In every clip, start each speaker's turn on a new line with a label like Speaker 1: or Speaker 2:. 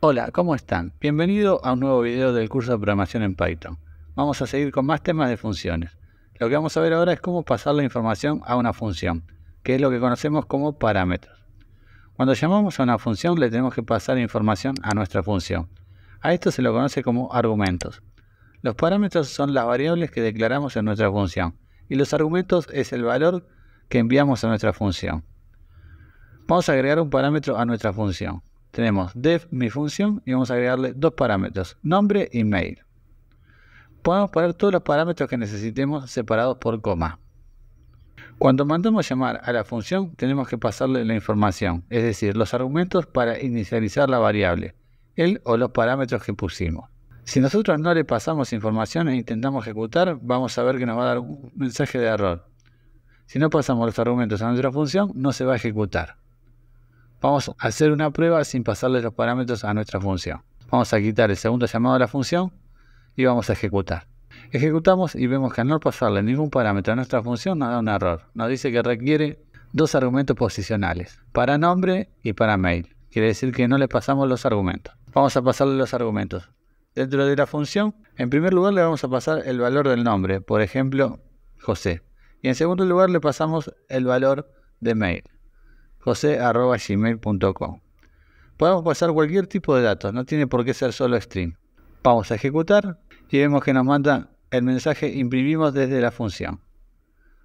Speaker 1: Hola, ¿cómo están? Bienvenido a un nuevo video del curso de programación en Python. Vamos a seguir con más temas de funciones. Lo que vamos a ver ahora es cómo pasar la información a una función, que es lo que conocemos como parámetros. Cuando llamamos a una función le tenemos que pasar información a nuestra función. A esto se lo conoce como argumentos. Los parámetros son las variables que declaramos en nuestra función y los argumentos es el valor que enviamos a nuestra función. Vamos a agregar un parámetro a nuestra función tenemos def mi función y vamos a agregarle dos parámetros, nombre y mail. Podemos poner todos los parámetros que necesitemos separados por coma. Cuando mandamos llamar a la función, tenemos que pasarle la información, es decir, los argumentos para inicializar la variable, el o los parámetros que pusimos. Si nosotros no le pasamos información e intentamos ejecutar, vamos a ver que nos va a dar un mensaje de error. Si no pasamos los argumentos a nuestra función, no se va a ejecutar. Vamos a hacer una prueba sin pasarle los parámetros a nuestra función. Vamos a quitar el segundo llamado a la función y vamos a ejecutar. Ejecutamos y vemos que al no pasarle ningún parámetro a nuestra función nos da un error. Nos dice que requiere dos argumentos posicionales, para nombre y para mail. Quiere decir que no le pasamos los argumentos. Vamos a pasarle los argumentos. Dentro de la función, en primer lugar le vamos a pasar el valor del nombre, por ejemplo, José. Y en segundo lugar le pasamos el valor de mail jose.gmail.com. Podemos pasar cualquier tipo de datos, no tiene por qué ser solo string. Vamos a ejecutar y vemos que nos manda el mensaje imprimimos desde la función.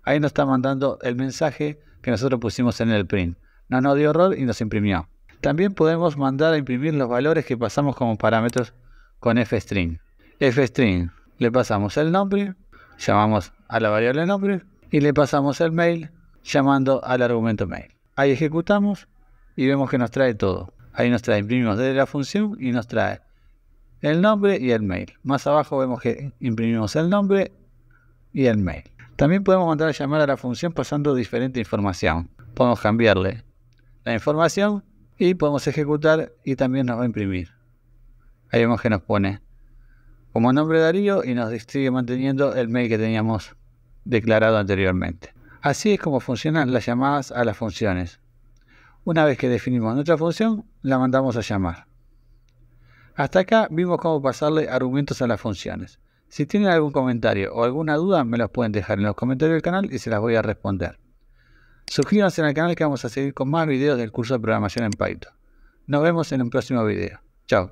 Speaker 1: Ahí nos está mandando el mensaje que nosotros pusimos en el print. No nos dio error y nos imprimió. También podemos mandar a imprimir los valores que pasamos como parámetros con fstring. fstring le pasamos el nombre, llamamos a la variable nombre y le pasamos el mail llamando al argumento mail. Ahí ejecutamos y vemos que nos trae todo. Ahí nos trae, imprimimos desde la función y nos trae el nombre y el mail. Más abajo vemos que imprimimos el nombre y el mail. También podemos mandar a llamar a la función pasando diferente información. Podemos cambiarle la información y podemos ejecutar y también nos va a imprimir. Ahí vemos que nos pone como nombre Darío y nos sigue manteniendo el mail que teníamos declarado anteriormente. Así es como funcionan las llamadas a las funciones. Una vez que definimos nuestra función, la mandamos a llamar. Hasta acá vimos cómo pasarle argumentos a las funciones. Si tienen algún comentario o alguna duda, me los pueden dejar en los comentarios del canal y se las voy a responder. Suscríbanse al canal que vamos a seguir con más videos del curso de programación en Python. Nos vemos en un próximo video. Chao.